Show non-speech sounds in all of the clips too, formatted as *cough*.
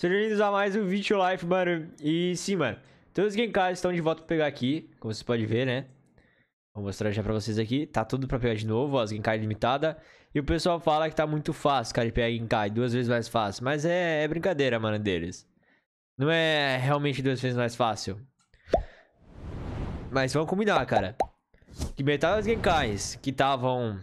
Sejam bem-vindos a mais um vídeo live, mano. E sim, mano. Todos os Genkas estão de volta pra pegar aqui. Como vocês podem ver, né? Vou mostrar já pra vocês aqui. Tá tudo pra pegar de novo, ó. As Genkai limitada. E o pessoal fala que tá muito fácil, cara, de pegar Genkai. Duas vezes mais fácil. Mas é, é brincadeira, mano, deles. Não é realmente duas vezes mais fácil. Mas vamos combinar, cara. Que metade das Genkais que estavam...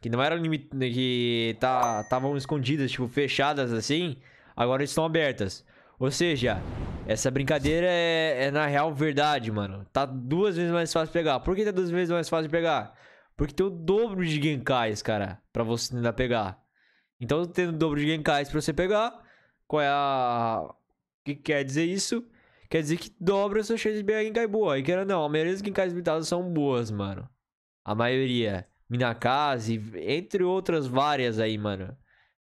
Que não eram limitadas... Que estavam tá, escondidas, tipo, fechadas assim agora estão abertas. Ou seja, essa brincadeira é, é, na real verdade, mano. Tá duas vezes mais fácil de pegar. Por que tá duas vezes mais fácil de pegar? Porque tem o dobro de Genkais, cara, pra você ainda pegar. Então, tendo o dobro de Genkais pra você pegar, qual é a. O que quer dizer isso? Quer dizer que dobra a sua chance de pegar Genkai boa. E que era não, a maioria das Genkais limitadas são boas, mano. A maioria. Minakase, entre outras várias aí, mano.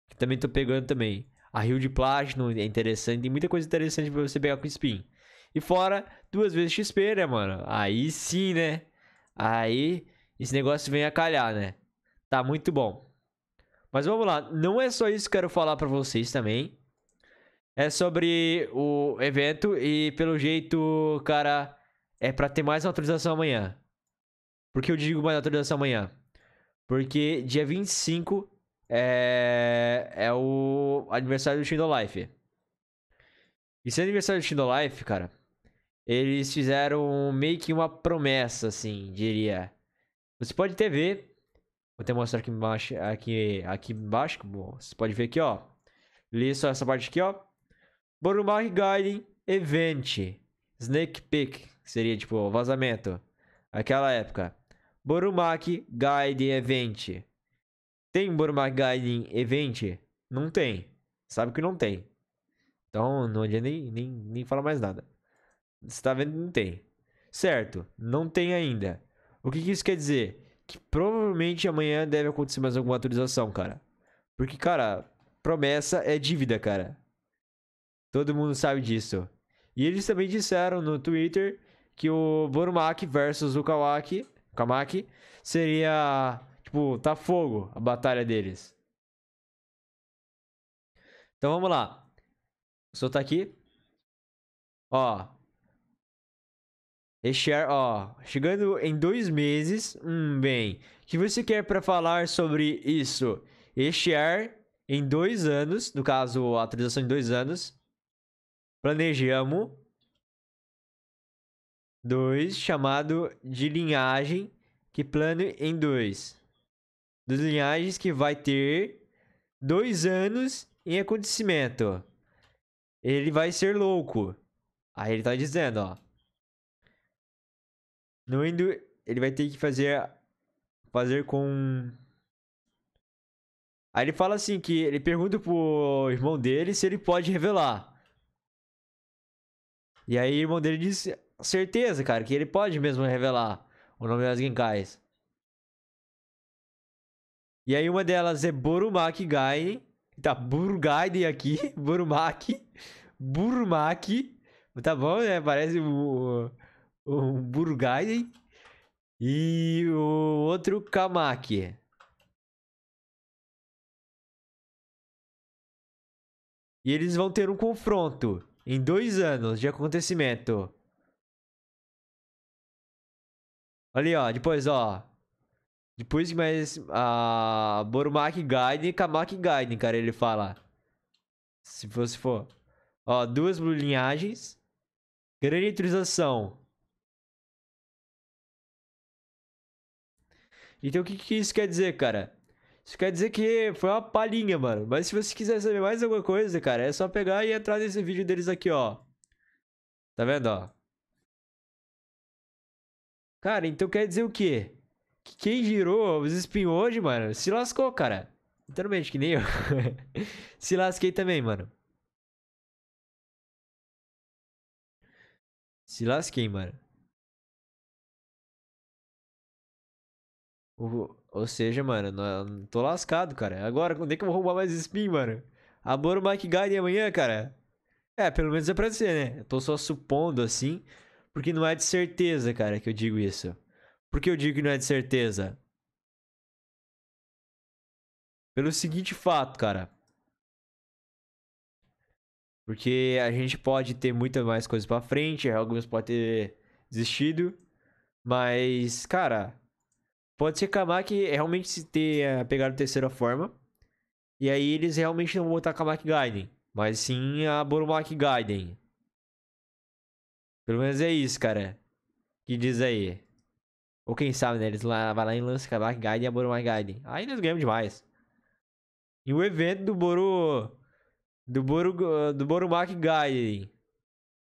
Que também tô pegando também a Rio de Plástico é interessante, tem muita coisa interessante pra você pegar com spin. E fora, duas vezes XP, né, mano? Aí sim, né? Aí esse negócio vem a calhar, né? Tá muito bom. Mas vamos lá, não é só isso que eu quero falar para vocês também. É sobre o evento e pelo jeito, cara, é para ter mais uma atualização amanhã. Por que eu digo mais atualização amanhã? Porque dia 25 é, é o aniversário do Shindo Life. E esse aniversário do Shindo Life, cara, eles fizeram meio que uma promessa, assim, diria. Você pode até ver, vou até mostrar aqui embaixo, aqui, aqui embaixo, Bom, você pode ver aqui, ó. Li só essa parte aqui, ó. Borumaki Guiding Event. Snake Peek, seria tipo vazamento. Aquela época. Borumaki Guide Event. Tem Bormagain Event? Não tem. Sabe que não tem. Então não adianta nem, nem, nem falar mais nada. Você tá vendo não tem. Certo, não tem ainda. O que, que isso quer dizer? Que provavelmente amanhã deve acontecer mais alguma atualização, cara. Porque, cara, promessa é dívida, cara. Todo mundo sabe disso. E eles também disseram no Twitter que o Borumaki versus o Kawaki, Kamaki seria Tipo, tá fogo a batalha deles. Então vamos lá. Vou soltar tá aqui. Ó. Rechear, ó. Chegando em dois meses. Hum, bem. O que você quer para falar sobre isso? Rechear em dois anos. No caso, a atualização em dois anos. Planejamos. Dois, chamado de linhagem. Que plano em dois dos linhagens que vai ter dois anos em acontecimento. Ele vai ser louco. Aí ele tá dizendo, ó. No indo, ele vai ter que fazer fazer com Aí ele fala assim que ele pergunta pro irmão dele se ele pode revelar. E aí o irmão dele diz certeza, cara, que ele pode mesmo revelar o nome das Genkais. E aí uma delas é Borumaki Gaiden. Tá, Burgaiden aqui. *laughs* Burumaki. Burumaki. Tá bom, né? Parece um, um Burgaiden. E o outro Kamaki. E eles vão ter um confronto em dois anos de acontecimento. Ali, ó. Depois, ó. Depois que mais. A. Borumak e Kamak Guide, cara, ele fala. Se fosse for. Ó, duas linhagens. Grande utilização. Então o que, que isso quer dizer, cara? Isso quer dizer que foi uma palhinha, mano. Mas se você quiser saber mais alguma coisa, cara, é só pegar e entrar nesse vídeo deles aqui, ó. Tá vendo, ó? Cara, então quer dizer o quê? quem girou os spin hoje, mano, se lascou, cara. Literalmente, que nem eu. *laughs* se lasquei também, mano. Se lasquei, mano. Ou, ou seja, mano, não, tô lascado, cara. Agora, quando é que eu vou roubar mais spin, mano? Aboro o Mike Guide amanhã, cara. É, pelo menos é pra ser, né? Eu tô só supondo assim, porque não é de certeza, cara, que eu digo isso. Por que eu digo que não é de certeza? Pelo seguinte fato, cara. Porque a gente pode ter muita mais coisas para frente, algumas podem ter desistido, mas, cara, pode que a que realmente se tenha eh, pegado terceira forma. E aí eles realmente não vão botar com a Mac Gaiden, mas sim a Boromac Gaiden. Pelo menos é isso, cara. Que diz aí. Ou quem sabe, né? Eles lá, vai lá em Lance Kabak Guide e a Boru Guide. Aí nós ganhamos demais. E o evento do Boru. Do Boru. Do Boru Guide.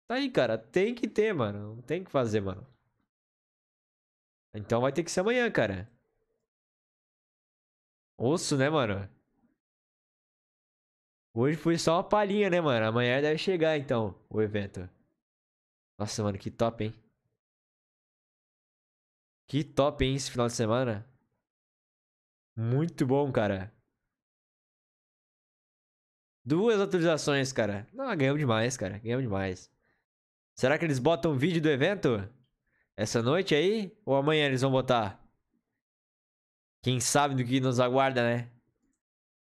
Tá aí, cara. Tem que ter, mano. tem que fazer, mano. Então vai ter que ser amanhã, cara. Osso, né, mano? Hoje foi só uma palhinha, né, mano? Amanhã deve chegar, então, o evento. Nossa, mano, que top, hein? Que top, hein, esse final de semana. Muito bom, cara. Duas atualizações, cara. Não, ganhamos demais, cara. Ganhamos demais. Será que eles botam um vídeo do evento? Essa noite aí? Ou amanhã eles vão botar? Quem sabe do que nos aguarda, né?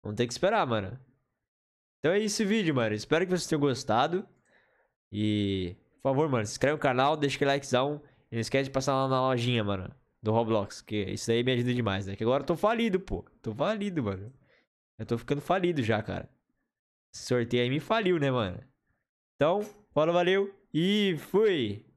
Vamos ter que esperar, mano. Então é esse vídeo, mano. Espero que vocês tenham gostado. E, por favor, mano, se inscreve no canal, deixa aquele likezão não esquece de passar lá na lojinha, mano. Do Roblox. Que isso aí me ajuda demais, né? Que agora eu tô falido, pô. Tô falido, mano. Eu tô ficando falido já, cara. Esse sorteio aí me faliu, né, mano? Então, fala, valeu e fui!